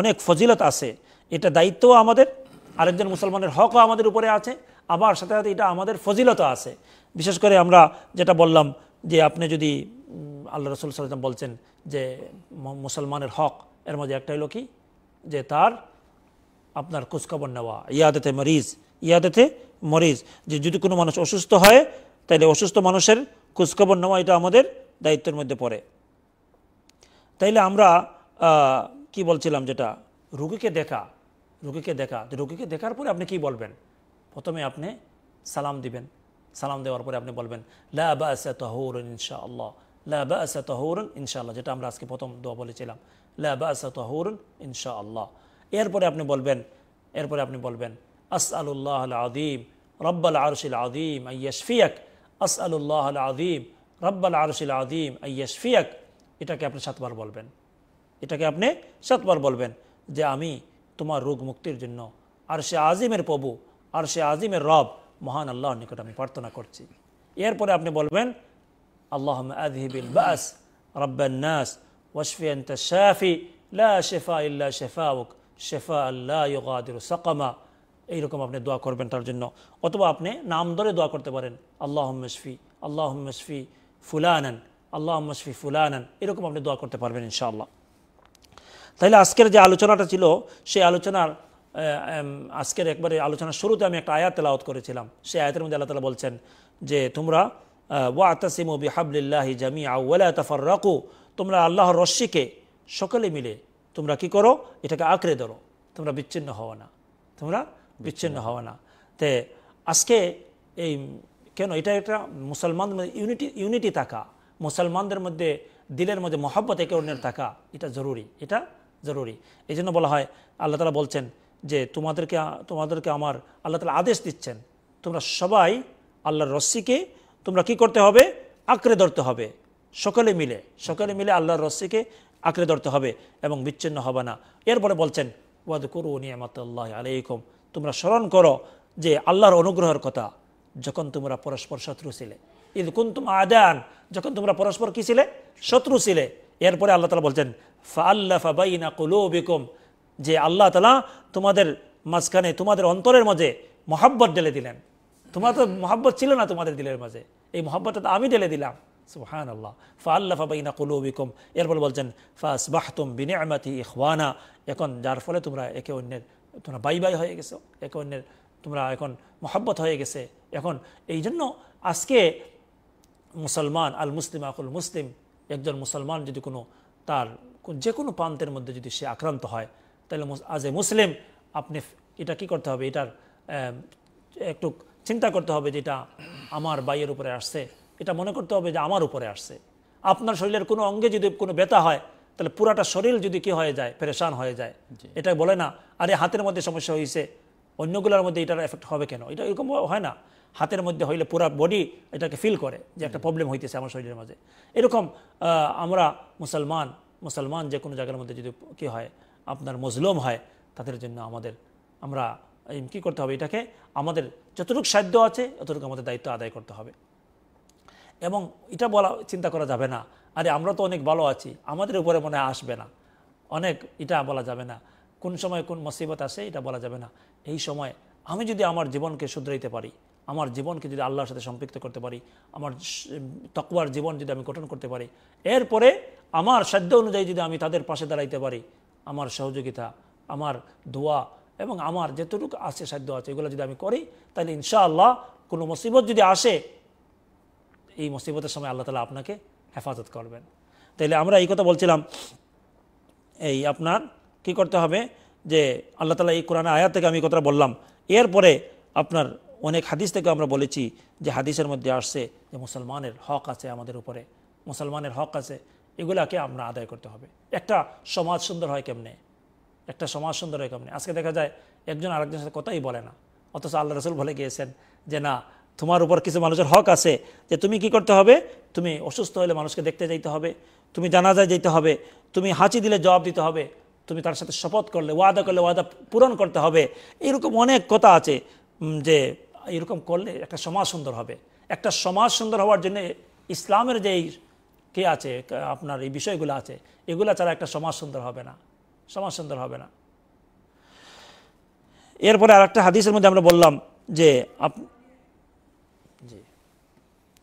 অনেক ফজিলত আছে এটা দায়িত্বও আমাদের আরেকজন মুসলমানের হকও আমাদের উপরে আছে আবার সাথে সাথে এটা আমাদের ফজিলতও আছে বিশেষ করে আমরা যেটা বললাম যে আপনি যদি আল্লাহ রসুল সাল্লাম বলছেন যে মুসলমানের হক এর মধ্যে একটা হলো কি যে তার আপনার খোঁজখবর নেওয়া ইয়াদতে মরিজ ইয়াদেতে মরিজ যে যদি কোনো মানুষ অসুস্থ হয় তাহলে অসুস্থ মানুষের খোঁজখবর নেওয়া এটা আমাদের দায়িত্বের মধ্যে পড়ে তাইলে আমরা কি বলছিলাম যেটা রুগীকে দেখা রুগীকে দেখা রুগীকে দেখার পরে আপনি কি বলবেন প্রথমে আপনি সালাম দিবেন সালাম দেওয়ার পরে আপনি বলবেন লা ইনশা আল্লাহ লা ইনশা আল্লাহ যেটা আমরা আজকে প্রথম দোয়া বলেছিলাম লা ইনশা আল্লাহ এরপরে আপনি বলবেন এরপরে আপনি বলবেন أسأل الله العظيم رب العرش العظيم أن يشفيك أسأل الله العظيم رب العرش العظيم أن يشفيك এটাকে আপনি সাতবার বলবেন এটাকে আপনি সাতবার বলবেন যে আমি তোমার مكتير جنو জন্য আরশে আযিমের প্রভু আরশে رب محان الله আল্লাহর নিকট আমি প্রার্থনা করছি এরপরে আপনি বলবেন اللهم اذهب بال رب الناس واشفي انت الشافي لا شفاء الا شفاؤك شفاء لا يغادر سقما এইরকম আপনি দোয়া করবেন তার জন্য অথবা আপনি নাম ধরে দোয়া করতে পারেন আল্লাহ মশফি আল্লাহ মশফি ফুলানন আল্লাহ মশফি ফুলানন এরকম আপনি দোয়া করতে পারবেন ইনশাআল্লাহ তাহলে আজকের যে আলোচনাটা ছিল সেই আলোচনার আজকের একবারে আলোচনার শুরুতে আমি একটা আয়াত তেলাওত করেছিলাম সেই আয়াতের মধ্যে আল্লাহ তালা বলছেন যে তোমরা ওয়া ও বিহাবলিল্লাহি জামি আউ্লা তাফার রাকু তোমরা আল্লাহর রশ্মিকে সকলে মিলে তোমরা কি করো এটাকে আঁকড়ে ধরো তোমরা বিচ্ছিন্ন হও না তোমরা বিচ্ছিন্ন হবে না তে আজকে এই কেন এটা একটা মুসলমানদের মধ্যে ইউনিটি ইউনিটি থাকা মুসলমানদের মধ্যে দিলের মধ্যে মহাব্বত একে অন্যের থাকা এটা জরুরি এটা জরুরি এই জন্য বলা হয় আল্লাহ তালা বলছেন যে তোমাদেরকে তোমাদেরকে আমার আল্লাহ তালা আদেশ দিচ্ছেন তোমরা সবাই আল্লাহর রশ্মিকে তোমরা কি করতে হবে আঁকড়ে ধরতে হবে সকলে মিলে সকলে মিলে আল্লাহর রশ্মিকে আঁকড়ে ধরতে হবে এবং বিচ্ছিন্ন হবে না এরপরে বলছেন ওয়াদ করু নিয়ামত আল্লাহ আলাইকুম তোমরা স্মরণ করো যে আল্লাহর অনুগ্রহের কথা যখন তোমরা পরস্পর শত্রু ছিলে ঈদ কুন্তুম আদান যখন তোমরা পরস্পর কী ছিলে শত্রু ছিলে এরপরে আল্লাহ তালা বলছেন ফা আল্লাহ ফাবাইনা কুলুবিকুম যে আল্লাহ তালা তোমাদের মাঝখানে তোমাদের অন্তরের মাঝে মহাব্বত ঢেলে দিলেন তোমার তো মহাব্বত ছিল না তোমাদের দিলের মাঝে এই মহাব্বতটা তো আমি ঢেলে দিলাম সুহান আল্লাহ ফা আল্লাহ ফাবাইনা কুলুবিকুম এরপর বলছেন ফাস বাহতুম বিনে আমাতি ইখওয়ানা এখন যার ফলে তোমরা একে অন্যের তোমরা বাই বাই হয়ে গেছো একে অন্যের তোমরা এখন মহাব্বত হয়ে গেছে এখন এই জন্য আজকে মুসলমান আল মুসলিম আকুল মুসলিম একজন মুসলমান যদি কোনো তার যে কোনো প্রান্তের মধ্যে যদি সে আক্রান্ত হয় তাহলে আজ এ মুসলিম আপনি এটা কি করতে হবে এটার একটু চিন্তা করতে হবে যেটা আমার বাইয়ের উপরে আসছে এটা মনে করতে হবে যে আমার উপরে আসছে আপনার শরীরের কোনো অঙ্গে যদি কোনো ব্যথা হয় তাহলে পুরাটা শরীর যদি কি হয়ে যায় পরেশান হয়ে যায় এটা বলে না আরে হাতের মধ্যে সমস্যা হয়েছে অন্যগুলোর মধ্যে এটার এফেক্ট হবে কেন এটা এরকম হয় না হাতের মধ্যে হইলে পুরা বডি এটাকে ফিল করে যে একটা প্রবলেম হইতেছে আমার শরীরের মাঝে এরকম আমরা মুসলমান মুসলমান যে কোনো জায়গার মধ্যে যদি কি হয় আপনার মজলুম হয় তাদের জন্য আমাদের আমরা কি করতে হবে এটাকে আমাদের যতটুকু সাধ্য আছে ততটুকু আমাদের দায়িত্ব আদায় করতে হবে এবং এটা বলা চিন্তা করা যাবে না আরে আমরা তো অনেক ভালো আছি আমাদের উপরে মনে আসবে না অনেক এটা বলা যাবে না কোন সময় কোন মসিবত আসে এটা বলা যাবে না এই সময় আমি যদি আমার জীবনকে শুধরাইতে পারি আমার জীবনকে যদি আল্লাহর সাথে সম্পৃক্ত করতে পারি আমার তকবার জীবন যদি আমি গঠন করতে পারি এরপরে আমার সাধ্য অনুযায়ী যদি আমি তাদের পাশে দাঁড়াইতে পারি আমার সহযোগিতা আমার দোয়া এবং আমার যেতটুকু আছে সাধ্য আছে এগুলো যদি আমি করি তাহলে ইনশাআল্লাহ কোনো মুসিবত যদি আসে এই মুসিবতের সময় আল্লাহ তালা আপনাকে হেফাজত করবেন তাইলে আমরা এই কথা বলছিলাম এই আপনার কি করতে হবে যে আল্লাহ তালা এই কোরআন আয়াত থেকে আমি কথাটা বললাম এরপরে আপনার অনেক হাদিস থেকে আমরা বলেছি যে হাদিসের মধ্যে আসছে যে মুসলমানের হক আছে আমাদের উপরে মুসলমানের হক আছে এগুলাকে আমরা আদায় করতে হবে একটা সমাজ সুন্দর হয় কেমনে একটা সমাজ সুন্দর হয় কেমনে আজকে দেখা যায় একজন আরেকজনের সাথে কথাই বলে না অথচ আল্লাহ রসুল বলে গিয়েছেন যে না তোমার উপর কিছু মানুষের হক আছে যে তুমি কি করতে হবে তুমি অসুস্থ হলে মানুষকে দেখতে যাইতে হবে তুমি জানাজায় যেতে হবে তুমি হাঁচি দিলে জবাব দিতে হবে তুমি তার সাথে শপথ করলে ওয়াদা করলে ওয়াদা পূরণ করতে হবে এরকম অনেক কথা আছে যে এরকম করলে একটা সমাজ সুন্দর হবে একটা সমাজ সুন্দর হওয়ার জন্য ইসলামের যেই কে আছে আপনার এই বিষয়গুলো আছে এগুলো ছাড়া একটা সমাজ সুন্দর হবে না সমাজ সুন্দর হবে না এরপরে আর একটা হাদিসের মধ্যে আমরা বললাম যে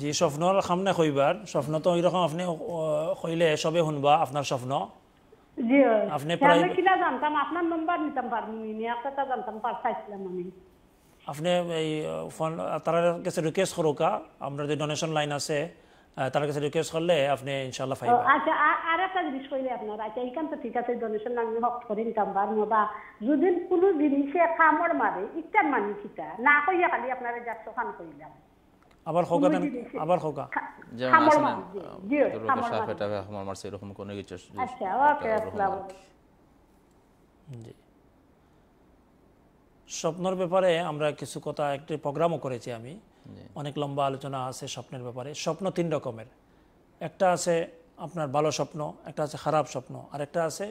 জি স্বপ্নর সামনে কইবার স্বপ্ন তো ওইরকম আপনি কইলে সবে শুনবা আপনার স্বপ্ন আপনি প্রায় কিনা জানতাম আপনার নাম্বার নিতাম আপনারটা জানতাম আমি মানে। আপনি এই ফোন তার কাছে রিকোয়েস্ট করুকা আমরা যে ডোনেশন লাইন আছে তার কাছে রিকোয়েস্ট করলে আপনি ইনশাআল্লাহ পাইবেন আচ্ছা আর একটা জিনিস কইলে আপনার আচ্ছা এইখান তো ঠিক আছে ডোনেশন হক করে নিতাম বা যদি কোনো জিনিসে কামড় মারে ইটার মানি কিটা না কইয়া খালি আপনারা যাচ্ছ খান কইলাম আবার দেন আবার হোগা স্বপ্নের ব্যাপারে আমরা কিছু কথা একটি প্রোগ্রামও করেছি আমি অনেক লম্বা আলোচনা আছে স্বপ্নের ব্যাপারে স্বপ্ন তিন রকমের একটা আছে আপনার ভালো স্বপ্ন একটা আছে খারাপ স্বপ্ন আর একটা আছে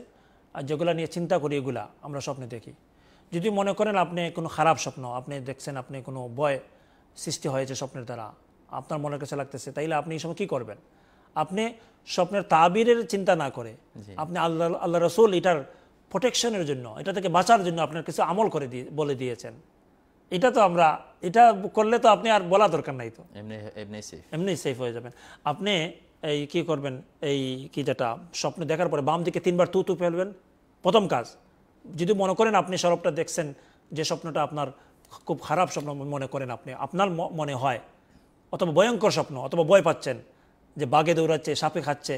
যেগুলো নিয়ে চিন্তা করি এগুলা আমরা স্বপ্নে দেখি যদি মনে করেন আপনি কোনো খারাপ স্বপ্ন আপনি দেখছেন আপনি কোনো বয় সৃষ্টি হয়েছে স্বপ্নের দ্বারা আপনার মনের কাছে লাগতেছে তাইলে আপনি এই সময় কি করবেন আপনি স্বপ্নের তাবিরের চিন্তা না করে আপনি আল্লাহ আল্লাহ রসুল এটার প্রোটেকশনের জন্য এটা থেকে বাঁচার জন্য আপনার কিছু আমল করে দিয়ে বলে দিয়েছেন এটা তো আমরা এটা করলে তো আপনি আর বলা দরকার নাই তো এমনি সেফ হয়ে যাবেন আপনি এই কি করবেন এই কি যেটা স্বপ্ন দেখার পরে বাম দিকে তিনবার তু তু ফেলবেন প্রথম কাজ যদি মনে করেন আপনি সরবটা দেখছেন যে স্বপ্নটা আপনার খুব খারাপ স্বপ্ন মনে করেন আপনি আপনার মনে হয় অথবা ভয়ঙ্কর স্বপ্ন অথবা ভয় পাচ্ছেন যে বাঘে দৌড়াচ্ছে সাপে খাচ্ছে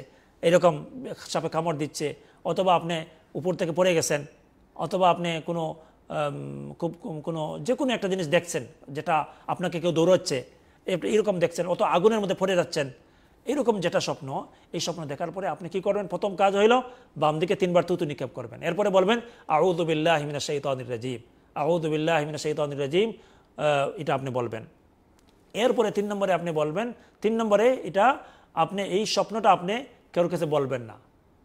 এরকম সাপে কামড় দিচ্ছে অথবা আপনি উপর থেকে পড়ে গেছেন অথবা আপনি কোনো খুব কোনো যে কোনো একটা জিনিস দেখছেন যেটা আপনাকে কেউ দৌড়াচ্ছে এরকম দেখছেন অত আগুনের মধ্যে পড়ে যাচ্ছেন এরকম যেটা স্বপ্ন এই স্বপ্ন দেখার পরে আপনি কি করবেন প্রথম কাজ হইল বাম দিকে তিনবার তুতু নিক্ষেপ করবেন এরপরে বলবেন আউদ্দুবিল্লাহ হিমিনা সঈদ রাজীব আউদুবিল্লাহ মিনা সৈতন রাজিম এটা আপনি বলবেন এরপরে তিন নম্বরে আপনি বলবেন তিন নম্বরে এটা আপনি এই স্বপ্নটা আপনি কেউ কাছে বলবেন না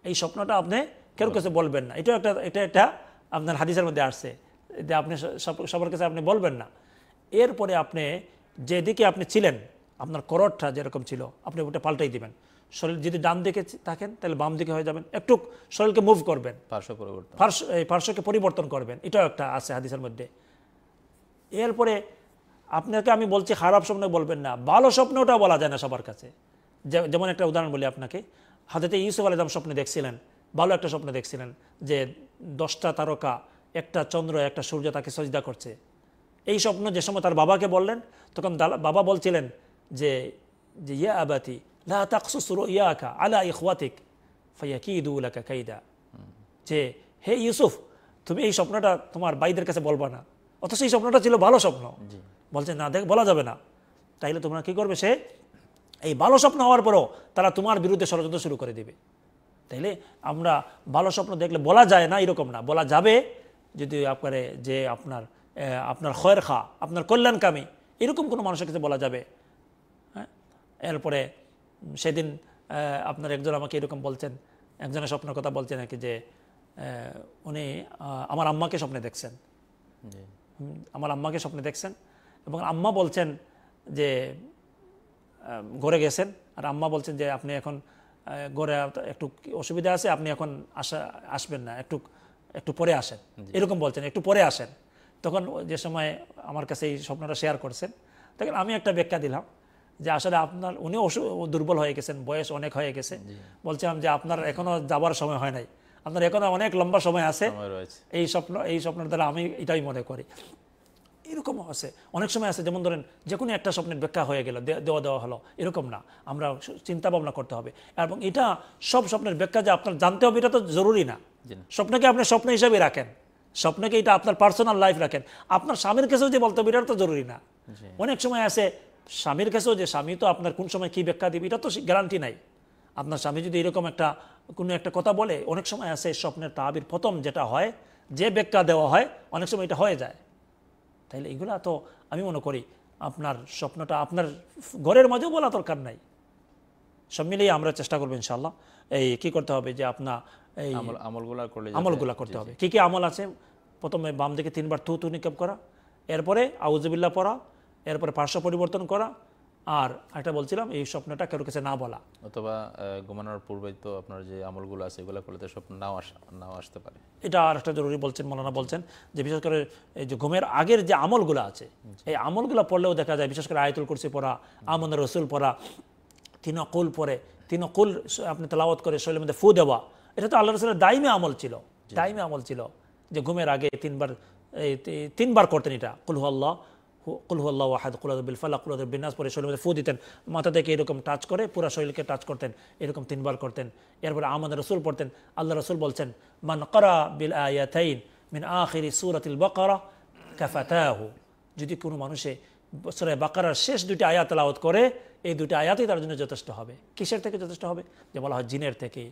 এই স্বপ্নটা আপনি কেউ কাছে বলবেন না এটাও একটা এটা একটা আপনার হাদিসের মধ্যে আসছে যে আপনি সবার কাছে আপনি বলবেন না এরপরে আপনি যেদিকে আপনি ছিলেন আপনার করটটা যেরকম ছিল আপনি ওটা পাল্টাই দিবেন শরীর যদি ডান দিকে থাকেন তাহলে বাম দিকে হয়ে যাবেন একটু শরীরকে মুভ করবেন পার্শ্বকে পরিবর্তন করবেন এটাও একটা আছে হাদিসের মধ্যে এরপরে আপনাকে আমি বলছি খারাপ স্বপ্ন বলবেন না ভালো ওটা বলা যায় না সবার কাছে যেমন একটা উদাহরণ বলি আপনাকে হাতেতে ইউসুফ আলাম স্বপ্নে দেখছিলেন ভালো একটা স্বপ্ন দেখছিলেন যে দশটা তারকা একটা চন্দ্র একটা সূর্য তাকে সজিদা করছে এই স্বপ্ন যে সময় তার বাবাকে বললেন তখন বাবা বলছিলেন যে ইয়া আবাতি লা তাকসুস রুইয়াকা আলা ইখওয়াতিক ফাইয়াকিদু লাকা কাইদা যে হে ইউসুফ তুমি এই স্বপ্নটা তোমার ভাইদের কাছে বলবা না অথচ এই স্বপ্নটা ছিল ভালো স্বপ্ন বলছে না দেখ বলা যাবে না তাইলে তোমরা কি করবে সে এই ভালো স্বপ্ন হওয়ার পরও তারা তোমার বিরুদ্ধে ষড়যন্ত্র শুরু করে দেবে তাইলে আমরা ভালো স্বপ্ন দেখলে বলা যায় না এরকম না বলা যাবে যদি আপনার যে আপনার আপনার খয়ের খা আপনার কল্যাণকামী এরকম কোনো মানুষের কাছে বলা যাবে হ্যাঁ এরপরে সেদিন আপনার একজন আমাকে এরকম বলছেন একজনের স্বপ্নের কথা বলছেন আর কি যে উনি আমার আম্মাকে স্বপ্নে দেখছেন আমার আম্মাকে স্বপ্নে দেখছেন এবং আম্মা বলছেন যে ঘরে গেছেন আর আম্মা বলছেন যে আপনি এখন ঘরে একটু অসুবিধা আছে আপনি এখন আসা আসবেন না একটু একটু পরে আসেন এরকম বলছেন একটু পরে আসেন তখন যে সময় আমার কাছে এই স্বপ্নটা শেয়ার করছেন তখন আমি একটা ব্যাখ্যা দিলাম যে আসলে আপনার উনি দুর্বল হয়ে গেছেন বয়স অনেক হয়ে গেছে বলছিলাম যে আপনার এখনো যাবার সময় হয় নাই আপনার এখনো অনেক লম্বা সময় আছে এই স্বপ্ন এই স্বপ্নের দ্বারা আমি এটাই মনে করি এরকম আছে অনেক সময় আছে যেমন ধরেন যে কোনো একটা স্বপ্নের ব্যাখ্যা হয়ে গেল দেওয়া দেওয়া হলো এরকম না আমরা চিন্তা ভাবনা করতে হবে এবং এটা সব স্বপ্নের ব্যাখ্যা যে আপনার জানতে হবে এটা তো জরুরি না স্বপ্নকে আপনি স্বপ্ন হিসেবে রাখেন স্বপ্নকে এটা আপনার পার্সোনাল লাইফ রাখেন আপনার স্বামীর কাছেও যে বলতে হবে এটা তো জরুরি না অনেক সময় আছে স্বামীর কাছেও যে স্বামী তো আপনার কোন সময় কি ব্যাখ্যা দেবে এটা তো গ্যারান্টি নাই আপনার স্বামী যদি এরকম একটা কোনো একটা কথা বলে অনেক সময় আছে স্বপ্নের তাহাবির প্রথম যেটা হয় যে ব্যাখ্যা দেওয়া হয় অনেক সময় এটা হয়ে যায় তাইলে এগুলা তো আমি মনে করি আপনার স্বপ্নটা আপনার ঘরের মাঝেও বলা দরকার নাই সব মিলিয়ে আমরা চেষ্টা করবো ইনশাল্লাহ এই কি করতে হবে যে আপনার এই আমলগুলা করলে আমলগুলা করতে হবে কি কি আমল আছে প্রথমে বাম দিকে তিনবার থু থু নিক্ষেপ করা এরপরে আউজবিল্লা পড়া এরপরে পার্শ্ব পরিবর্তন করা আর একটা বলছিলাম এই স্বপ্নটা কারোর কাছে না বলা অথবা ঘুমানোর পূর্বে তো আপনার যে আমলগুলো আছে এগুলো করলে স্বপ্ন নাও আসা নাও আসতে পারে এটা আর একটা জরুরি বলছেন মৌলানা বলছেন যে বিশেষ করে এই যে ঘুমের আগের যে আমলগুলো আছে এই আমলগুলো পড়লেও দেখা যায় বিশেষ করে আয়তুল কুরসি পড়া আমন্দ রসুল পড়া কুল পরে কুল আপনি তেলাওয়াত করে শরীরের মধ্যে ফু দেওয়া এটা তো আল্লাহ রসুলের দাইমে আমল ছিল দাইমে আমল ছিল যে ঘুমের আগে তিনবার তিনবার করতেন এটা কুলহ আল্লাহ কুল আল্লাহ ফালা পরে শরীরের ফু দিতেন মাথা থেকে এরকম টাচ করে শরীরকে টাচ করতেন এরকম তিনবার করতেন এরপরে আমাদের রসুল পড়তেন আল্লাহ রসুল বলছেন মান করা বিল আয়াতাইন মিন আখিরি সুরাতিল বকরা যদি কোনো মানুষে সুরায় বাকারার শেষ দুটি আয়াত আলাওয়াত করে এই দুটি আয়াতই তার জন্য যথেষ্ট হবে কিসের থেকে যথেষ্ট হবে যে বলা হয় জিনের থেকে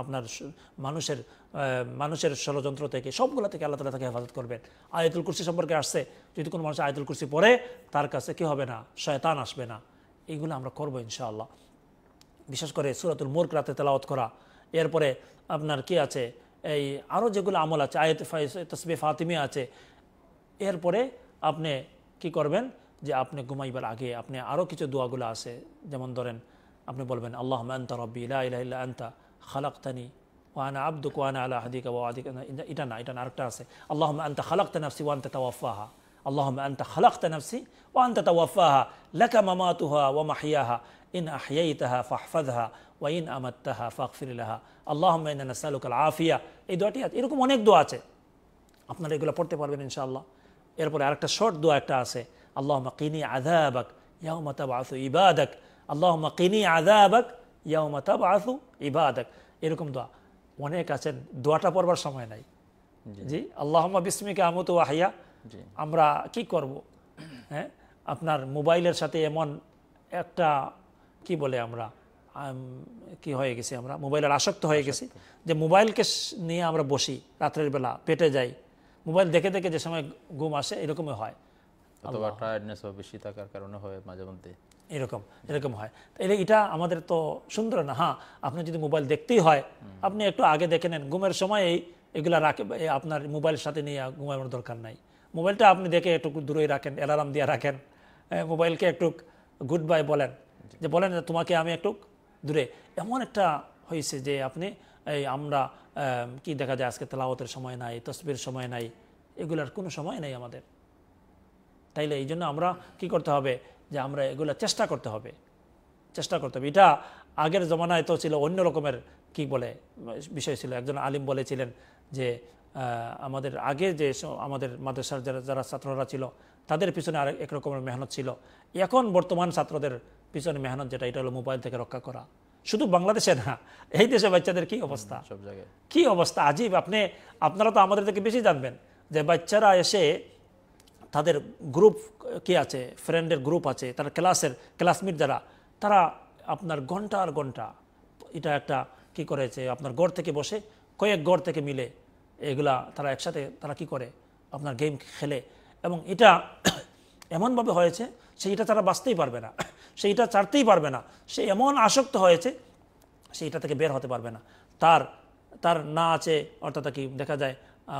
আপনার মানুষের মানুষের ষড়যন্ত্র থেকে সবগুলো থেকে আল্লাহ তালা তাকে হেফাজত করবেন আয়তুল কুরসি সম্পর্কে আসছে যদি কোনো মানুষ আয়তুল কুরসি পড়ে তার কাছে কি হবে না শয়তান আসবে না এইগুলো আমরা করবো ইনশাআল্লাহ বিশেষ করে সুরাতুল মুর্ক রাতে তেলাওয়াত করা এরপরে আপনার কি আছে এই আরও যেগুলো আমল আছে আয়ত তসবে ফাতিমি আছে এরপরে আপনি কি করবেন যে আপনি ঘুমাইবার আগে আপনি আরও কিছু দোয়াগুলো আছে যেমন ধরেন আপনি বলবেন আল্লাহ আন্তা রব্বি ইলা ইলা আন্তা خلقتني وانا عبدك وانا على عهدك ووعدك اذا اذا اذا عرفت اللهم انت خلقت نفسي وانت توفاها اللهم انت خلقت نفسي وانت توفاها لك مماتها ومحياها ان احييتها فاحفظها وان امتها فاغفر لها اللهم انا نسالك العافيه اي دعاتي এরকম অনেক দোয়া আছে আপনারা এগুলো পড়তে পারবেন ইনশাআল্লাহ এরপরে আরেকটা শর্ট দোয়া একটা আছে আল্লাহুম্মা কিনি আযাবাক ইয়াউমা তাবাসু ইবাদাক আল্লাহুম্মা কিনি আযাবাক বা আসু আদাক এরকম দোয়া অনেক আছেন দোয়াটা পড়বার সময় নাই জি আল্লাহমা বিসমিকে আমত ওয়াহিয়া আমরা কি করব হ্যাঁ আপনার মোবাইলের সাথে এমন একটা কি বলে আমরা কি হয়ে গেছি আমরা মোবাইলের আসক্ত হয়ে গেছি যে মোবাইলকে নিয়ে আমরা বসি রাত্রের বেলা পেটে যাই মোবাইল দেখে দেখে যে সময় ঘুম আসে এরকমই হয় বেশি থাকার কারণে হয় মাঝে মধ্যে এরকম এরকম হয় এটা এটা আমাদের তো সুন্দর না হ্যাঁ আপনি যদি মোবাইল দেখতেই হয় আপনি একটু আগে দেখে নেন ঘুমের সময় এগুলা রাখে আপনার মোবাইলের সাথে নিয়ে ঘুমানোর দরকার নাই মোবাইলটা আপনি দেখে একটু দূরেই রাখেন অ্যালার্ম দিয়ে রাখেন মোবাইলকে একটু গুড বাই বলেন যে বলেন তোমাকে আমি একটু দূরে এমন একটা হয়েছে যে আপনি এই আমরা কি দেখা যায় আজকে তেলাওতের সময় নাই তসবির সময় নাই এগুলার কোনো সময় নেই আমাদের তাইলে এই জন্য আমরা কি করতে হবে যে আমরা এগুলো চেষ্টা করতে হবে চেষ্টা করতে হবে এটা আগের জমানায় তো ছিল অন্য রকমের কি বলে বিষয় ছিল একজন আলিম বলেছিলেন যে আমাদের আগে যে আমাদের মাদ্রাসার যারা যারা ছাত্ররা ছিল তাদের পিছনে আর একরকমের মেহনত ছিল এখন বর্তমান ছাত্রদের পিছনে মেহনত যেটা এটা হলো মোবাইল থেকে রক্ষা করা শুধু বাংলাদেশে না এই দেশে বাচ্চাদের কি অবস্থা সব জায়গায় কী অবস্থা আজীব আপনি আপনারা তো আমাদের থেকে বেশি জানবেন যে বাচ্চারা এসে তাদের গ্রুপ কে আছে ফ্রেন্ডের গ্রুপ আছে তার ক্লাসের ক্লাসমেট যারা তারা আপনার ঘন্টা আর ঘন্টা এটা একটা কি করেছে আপনার গড় থেকে বসে কয়েক গড় থেকে মিলে এগুলা তারা একসাথে তারা কি করে আপনার গেম খেলে এবং এটা <coughs> এমনভাবে হয়েছে সেইটা তারা বাঁচতেই পারবে না <coughs> সেইটা চারতেই ছাড়তেই পারবে না সে এমন আসক্ত হয়েছে সে এটা থেকে বের হতে পারবে না তার তার না আছে অর্থাৎ কি দেখা যায়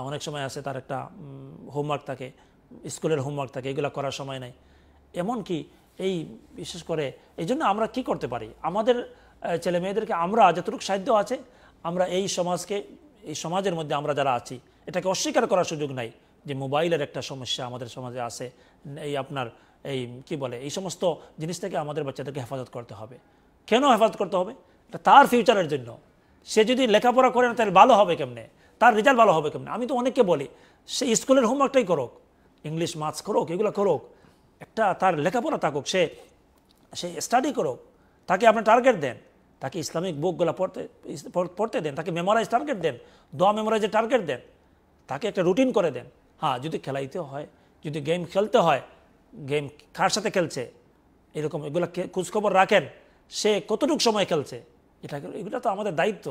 অনেক সময় আছে তার একটা হোমওয়ার্ক থাকে স্কুলের হোমওয়ার্ক থাকে এগুলো করার সময় নাই এমনকি এই বিশেষ করে এই জন্য আমরা কি করতে পারি আমাদের ছেলে মেয়েদেরকে আমরা যতটুকু সাধ্য আছে আমরা এই সমাজকে এই সমাজের মধ্যে আমরা যারা আছি এটাকে অস্বীকার করার সুযোগ নাই যে মোবাইলের একটা সমস্যা আমাদের সমাজে আছে এই আপনার এই কি বলে এই সমস্ত জিনিস থেকে আমাদের বাচ্চাদেরকে হেফাজত করতে হবে কেন হেফাজত করতে হবে এটা তার ফিউচারের জন্য সে যদি লেখাপড়া করে না তাহলে ভালো হবে কেমনে তার রেজাল্ট ভালো হবে কেমনে আমি তো অনেককে বলি সে স্কুলের হোমওয়ার্কটাই করুক ইংলিশ মার্কস করুক এগুলো করুক একটা তার লেখাপড়া থাকুক সে সে স্টাডি করুক তাকে আপনি টার্গেট দেন তাকে ইসলামিক বুকগুলো পড়তে পড়তে দেন তাকে মেমোরাইজ টার্গেট দেন দোয়া মেমোরাইজের টার্গেট দেন তাকে একটা রুটিন করে দেন হ্যাঁ যদি খেলাইতে হয় যদি গেম খেলতে হয় গেম কার সাথে খেলছে এরকম এগুলো খোঁজখবর রাখেন সে কতটুকু সময় খেলছে এটা এগুলো তো আমাদের দায়িত্ব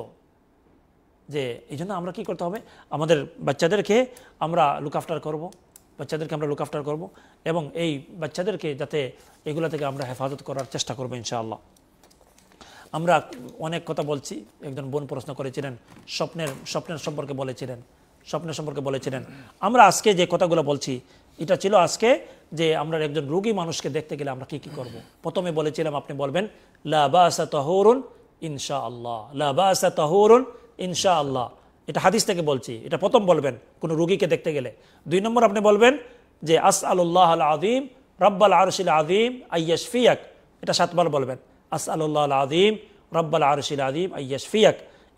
যে এই জন্য আমরা কি করতে হবে আমাদের বাচ্চাদেরকে আমরা লুক আফটার করবো বাচ্চাদেরকে আমরা লুক আফটার করবো এবং এই বাচ্চাদেরকে যাতে এগুলো থেকে আমরা হেফাজত করার চেষ্টা করবো ইনশাআল্লাহ আমরা অনেক কথা বলছি একজন বোন প্রশ্ন করেছিলেন স্বপ্নের স্বপ্নের সম্পর্কে বলেছিলেন স্বপ্নের সম্পর্কে বলেছিলেন আমরা আজকে যে কথাগুলো বলছি এটা ছিল আজকে যে আমরা একজন রুগী মানুষকে দেখতে গেলে আমরা কি কি করব। প্রথমে বলেছিলাম আপনি বলবেন লাবাসা তহরুন ইনশা আল্লাহ লাবাসা তহরুন ইনশা আল্লাহ এটা হাদিস থেকে বলছি এটা প্রথম বলবেন কোনো রুগীকে দেখতে গেলে দুই নম্বর আপনি বলবেন যে আস আল্লাহ আল আদিম রব্বাল আরশিল আদিম আইয়াস ফিয়াক এটা সাতবার বলবেন আস আল্লাহ আল আদিম রব্বাল আরশিল আদিম আইয়াস ফিয়াক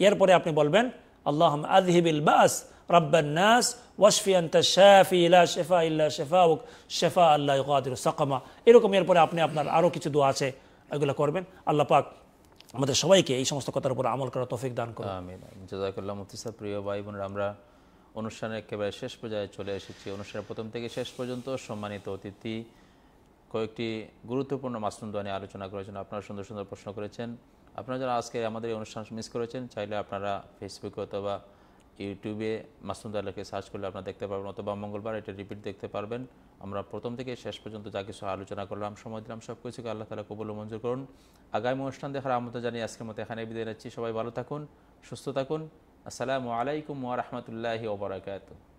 এরপরে আপনি বলবেন আল্লাহ আজহিবিল বাস রব্বান্নাস ওয়াশফি শেফি ইলা শেফা ইল্লা শেফা উক শেফা আল্লাহ কাদির এরকম এরপরে আপনি আপনার আরও কিছু দোয়া আছে এগুলো করবেন আল্লাহ পাক আমাদের সবাইকে এই সমস্ত কথার উপর আমল করার তফিক দান করুন আমিন জাজাকুল্লাহ মুফতি সাহেব প্রিয় ভাই বোনরা আমরা অনুষ্ঠানের একেবারে শেষ পর্যায়ে চলে এসেছি অনুষ্ঠানের প্রথম থেকে শেষ পর্যন্ত সম্মানিত অতিথি কয়েকটি গুরুত্বপূর্ণ মাসনুদ্দোয়া নিয়ে আলোচনা করেছেন আপনারা সুন্দর সুন্দর প্রশ্ন করেছেন আপনারা যারা আজকে আমাদের এই অনুষ্ঠান মিস করেছেন চাইলে আপনারা ফেসবুকে অথবা ইউটিউবে মাসুদ আল্লাহকে সার্চ করলে আপনারা দেখতে পারবেন অথবা মঙ্গলবার এটা রিপিট দেখতে পারবেন আমরা প্রথম থেকে শেষ পর্যন্ত যা কিছু আলোচনা করলাম সময় দিলাম সব কিছুকে আল্লাহ তালা কবুল মঞ্জুর করুন আগামী অনুষ্ঠান দেখার আমন্ত্রণ জানিয়ে আজকের মতো এখানে বিদায় নিচ্ছি সবাই ভালো থাকুন সুস্থ থাকুন আসসালামু আলাইকুম ওয়া ওবরাকাত